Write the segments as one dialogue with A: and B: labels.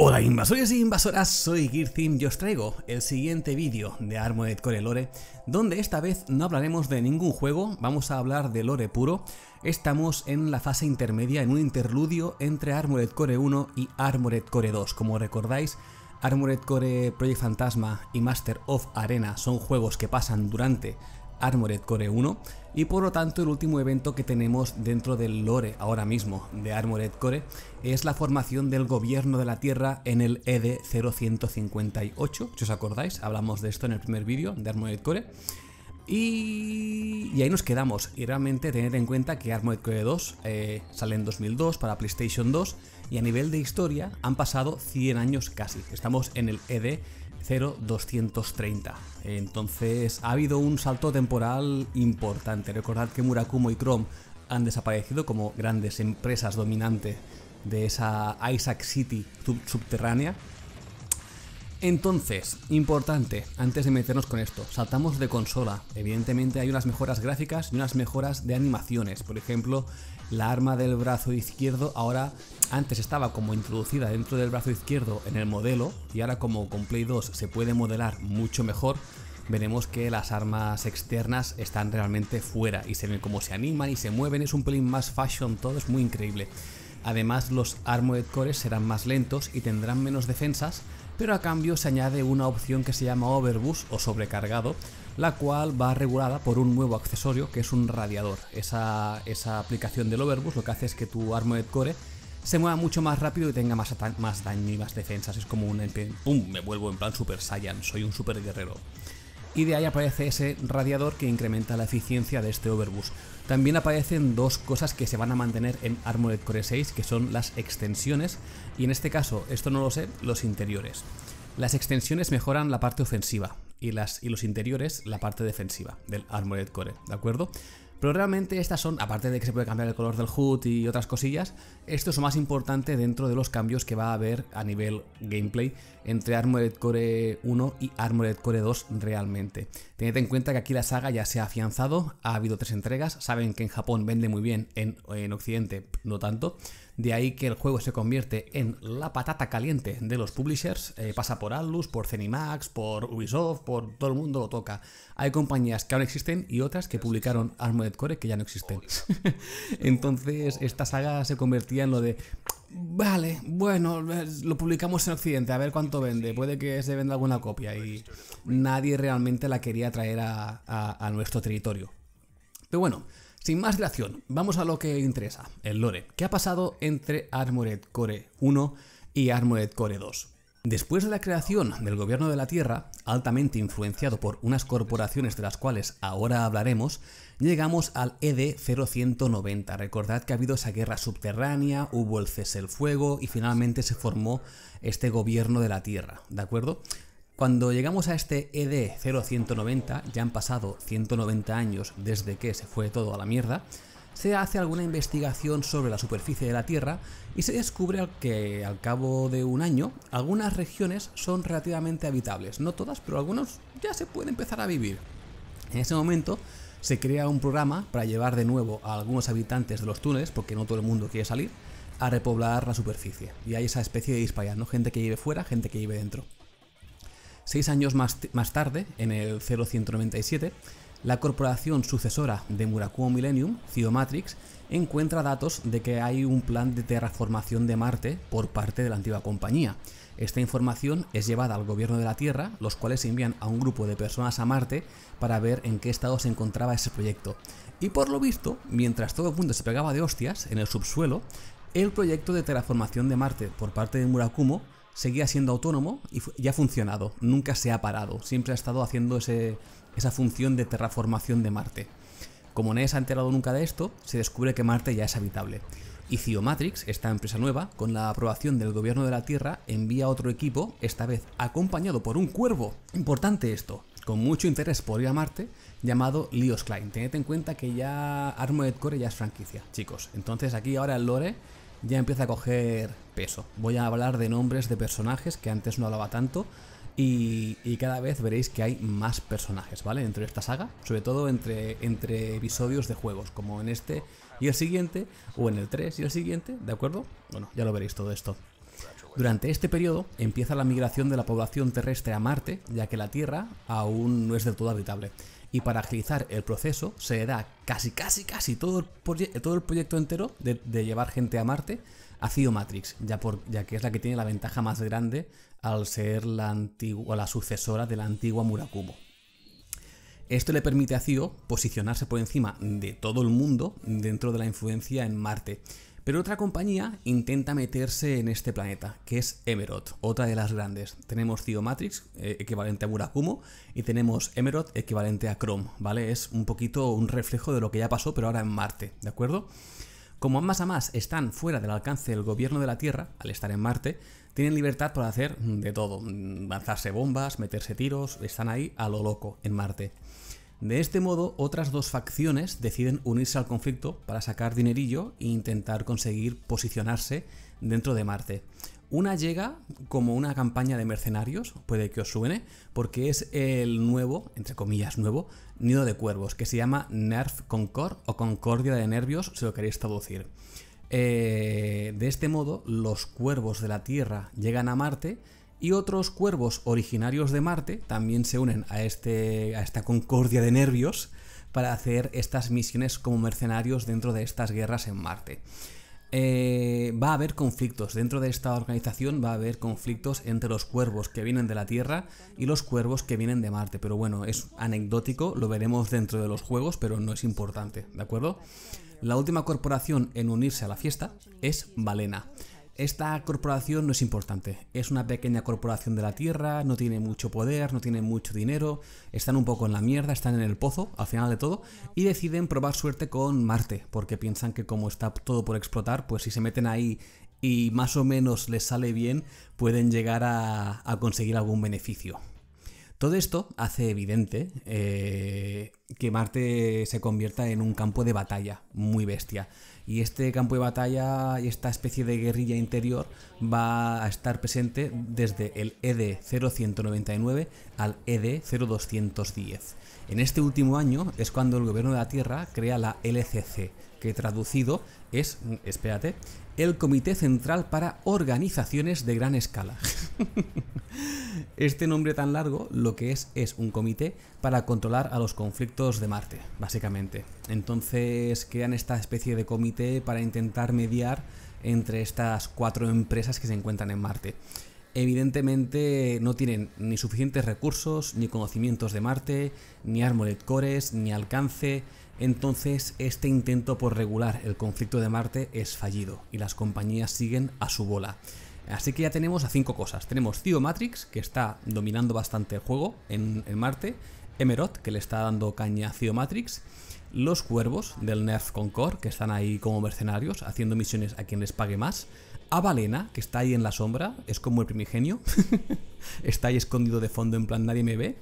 A: Hola invasores e invasoras, soy Gearthim y os traigo el siguiente vídeo de Armored Core Lore, donde esta vez no hablaremos de ningún juego, vamos a hablar de lore puro. Estamos en la fase intermedia, en un interludio entre Armored Core 1 y Armored Core 2. Como recordáis, Armored Core Project Fantasma y Master of Arena son juegos que pasan durante Armored Core 1 y por lo tanto el último evento que tenemos dentro del lore ahora mismo de Armored Core es la formación del gobierno de la Tierra en el ED 0158, si os acordáis, hablamos de esto en el primer vídeo de Armored Core. Y... ahí nos quedamos. Y realmente tened en cuenta que Armored Core 2 eh, sale en 2002 para PlayStation 2 y a nivel de historia han pasado 100 años casi. Estamos en el ED 0,230. Entonces ha habido un salto temporal importante. Recordad que Murakumo y Chrome han desaparecido como grandes empresas dominantes de esa Isaac City subterránea entonces, importante, antes de meternos con esto, saltamos de consola. Evidentemente hay unas mejoras gráficas y unas mejoras de animaciones. Por ejemplo, la arma del brazo izquierdo ahora antes estaba como introducida dentro del brazo izquierdo en el modelo y ahora como con Play 2 se puede modelar mucho mejor. Veremos que las armas externas están realmente fuera y se ven cómo se animan y se mueven, es un pelín más fashion, todo es muy increíble. Además los Armored Cores serán más lentos y tendrán menos defensas, pero a cambio se añade una opción que se llama overbus o sobrecargado, la cual va regulada por un nuevo accesorio que es un radiador. Esa, esa aplicación del overbus lo que hace es que tu Armored Core se mueva mucho más rápido y tenga más, más daño y más defensas. Es como un... ¡Pum! Me vuelvo en plan Super Saiyan, soy un super guerrero. Y de ahí aparece ese radiador que incrementa la eficiencia de este overbus. También aparecen dos cosas que se van a mantener en Armored Core 6, que son las extensiones, y en este caso, esto no lo sé, los interiores. Las extensiones mejoran la parte ofensiva y, y los interiores la parte defensiva del Armored Core, ¿de acuerdo? Pero realmente estas son, aparte de que se puede cambiar el color del HUD y otras cosillas, esto es lo más importante dentro de los cambios que va a haber a nivel gameplay entre Armored Core 1 y Armored Core 2 realmente. Tened en cuenta que aquí la saga ya se ha afianzado, ha habido tres entregas, saben que en Japón vende muy bien, en, en Occidente no tanto, de ahí que el juego se convierte en la patata caliente de los publishers. Eh, pasa por Atlus, por Cenimax, por Ubisoft, por todo el mundo lo toca. Hay compañías que aún existen y otras que publicaron Armored Core que ya no existen. Entonces esta saga se convertía en lo de... Vale, bueno, lo publicamos en Occidente, a ver cuánto vende. Puede que se venda alguna copia y nadie realmente la quería traer a, a nuestro territorio. Pero bueno, sin más dilación, vamos a lo que interesa, el lore. ¿Qué ha pasado entre Armored Core 1 y Armored Core 2? Después de la creación del gobierno de la Tierra, altamente influenciado por unas corporaciones de las cuales ahora hablaremos, llegamos al ED 0190. Recordad que ha habido esa guerra subterránea, hubo el cese el fuego y finalmente se formó este gobierno de la Tierra, ¿de acuerdo? Cuando llegamos a este ED 0190, ya han pasado 190 años desde que se fue todo a la mierda, se hace alguna investigación sobre la superficie de la Tierra y se descubre que al cabo de un año algunas regiones son relativamente habitables, no todas, pero algunos ya se puede empezar a vivir. En ese momento se crea un programa para llevar de nuevo a algunos habitantes de los túneles, porque no todo el mundo quiere salir, a repoblar la superficie. Y hay esa especie de disparidad, Gente que vive fuera, gente que vive dentro. Seis años más, tarde, en el 0197, la corporación sucesora de Murakumo Millennium, Matrix, encuentra datos de que hay un plan de terraformación de Marte por parte de la antigua compañía. Esta información es llevada al gobierno de la Tierra, los cuales envían a un grupo de personas a Marte para ver en qué estado se encontraba ese proyecto. Y por lo visto, mientras todo el mundo se pegaba de hostias en el subsuelo, el proyecto de terraformación de Marte por parte de Murakumo seguía siendo autónomo y, ya ha funcionado, nunca se ha parado, siempre ha estado haciendo esa función de terraformación de Marte. Como nadie se ha enterado nunca de esto, se descubre que Marte ya es habitable. Y Matrix, esta empresa nueva, con la aprobación del gobierno de la Tierra, envía otro equipo, esta vez acompañado por un cuervo. Importante esto, con mucho interés por ir a Marte, llamado Leos Klein. Tened en cuenta que ya Armored Core ya es franquicia, chicos. Entonces aquí ahora el lore ya empieza a coger peso. Voy a hablar de nombres de personajes que antes no hablaba tanto y, cada vez veréis que hay más personajes, ¿vale? entre esta saga, sobre todo entre, entre episodios de juegos, como en este y el siguiente, o en el 3 y el siguiente, ¿de acuerdo? Bueno, ya lo veréis todo esto. Durante este periodo empieza la migración de la población terrestre a Marte, ya que la Tierra aún no es del todo habitable y para agilizar el proceso se le da casi, casi, casi todo el, todo el proyecto entero de, llevar gente a Marte a CEO Matrix, ya, ya que es la que tiene la ventaja más grande al ser la, la sucesora de la antigua Murakumo. Esto le permite a CIO posicionarse por encima de todo el mundo dentro de la influencia en Marte pero otra compañía intenta meterse en este planeta, que es Emerald, otra de las grandes. Tenemos Theomatrix, Matrix, eh, equivalente a Murakumo, y tenemos Emerald, equivalente a Chrome, ¿vale? Es un poquito un reflejo de lo que ya pasó, pero ahora en Marte, ¿de acuerdo? Como ambas a más están fuera del alcance del gobierno de la Tierra, al estar en Marte, tienen libertad para hacer de todo, lanzarse bombas, meterse tiros, están ahí a lo loco en Marte. De este modo, otras dos facciones deciden unirse al conflicto para sacar dinerillo e intentar conseguir posicionarse dentro de Marte. Una llega como una campaña de mercenarios, puede que os suene, porque es el nuevo, entre comillas nuevo, nido de cuervos, que se llama Nerf Concord o Concordia de Nervios, si lo queréis traducir. Eh, de este modo, los cuervos de la Tierra llegan a Marte y otros cuervos originarios de Marte también se unen a, este, a esta concordia de nervios para hacer estas misiones como mercenarios dentro de estas guerras en Marte. Eh, va a haber conflictos. Dentro de esta organización va a haber conflictos entre los cuervos que vienen de la Tierra y los cuervos que vienen de Marte. Pero bueno, es anecdótico, lo veremos dentro de los juegos, pero no es importante, ¿de acuerdo? La última corporación en unirse a la fiesta es Balena. Esta corporación no es importante, es una pequeña corporación de la Tierra, no tiene mucho poder, no tiene mucho dinero, están un poco en la mierda, están en el pozo al final de todo y deciden probar suerte con Marte, porque piensan que como está todo por explotar, pues si se meten ahí y más o menos les sale bien, pueden llegar a, a conseguir algún beneficio. Todo esto hace evidente eh, que Marte se convierta en un campo de batalla muy bestia. Y este campo de batalla y esta especie de guerrilla interior va a estar presente desde el ED 0199 al ED 0210. En este último año es cuando el gobierno de la Tierra crea la LCC, que traducido es, mm, espérate, el Comité Central para Organizaciones de Gran Escala. este nombre tan largo lo que es es un comité para controlar a los conflictos de Marte, básicamente. Entonces crean esta especie de comité para intentar mediar entre estas cuatro empresas que se encuentran en Marte evidentemente no tienen ni suficientes recursos, ni conocimientos de Marte, ni armored cores, ni alcance, entonces este intento por regular el conflicto de Marte es fallido y las compañías siguen a su bola. Así que ya tenemos a cinco cosas. Tenemos Theo Matrix, que está dominando bastante el juego en, Marte, Emerot, que le está dando caña a Theo Matrix, los cuervos del Nerf Concord, que están ahí como mercenarios, haciendo misiones a quien les pague más, a Balena, que está ahí en la sombra, es como el primigenio, está ahí escondido de fondo en plan nadie me ve,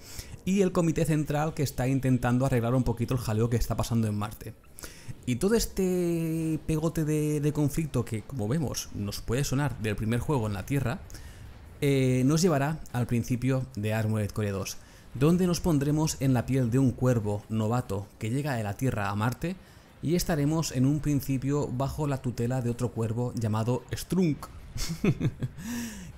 A: y el comité central que está intentando arreglar un poquito el jaleo que está pasando en Marte. Y todo este pegote de, conflicto que, como vemos, nos puede sonar del primer juego en la Tierra, eh, nos llevará al principio de Armored Core 2, donde nos pondremos en la piel de un cuervo novato que llega de la Tierra a Marte y estaremos en un principio bajo la tutela de otro cuervo llamado Strunk.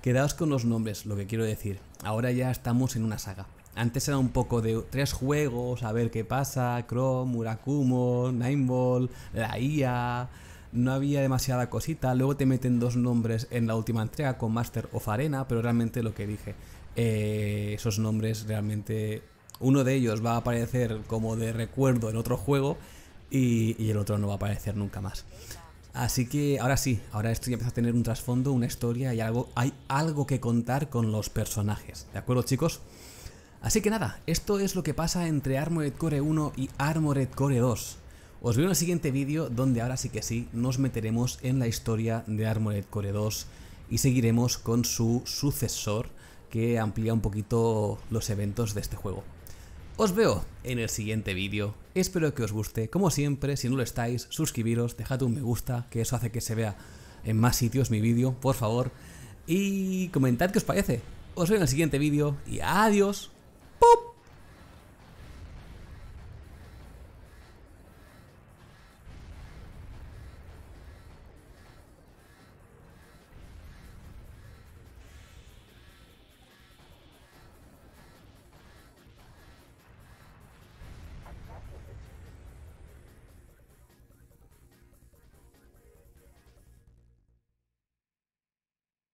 A: Quedaos con los nombres, lo que quiero decir. Ahora ya estamos en una saga. Antes era un poco de tres juegos, a ver qué pasa, Chrome, Murakumo, Nineball, la IA... No había demasiada cosita, luego te meten dos nombres en la última entrega con Master of Arena, pero realmente lo que dije, eh, esos nombres realmente... Uno de ellos va a aparecer como de recuerdo en otro juego y, el otro no va a aparecer nunca más. Así que ahora sí, ahora esto ya empieza a tener un trasfondo, una historia y algo, hay algo que contar con los personajes. ¿De acuerdo, chicos? Así que nada, esto es lo que pasa entre Armored Core 1 y Armored Core 2. Os veo en el siguiente vídeo donde ahora sí que sí nos meteremos en la historia de Armored Core 2 y seguiremos con su sucesor que amplía un poquito los eventos de este juego. Os veo en el siguiente vídeo. Espero que os guste. Como siempre, si no lo estáis, suscribiros, dejad un me gusta, que eso hace que se vea en más sitios mi vídeo, por favor. Y comentad qué os parece. Os veo en el siguiente vídeo y adiós. ¡Pup!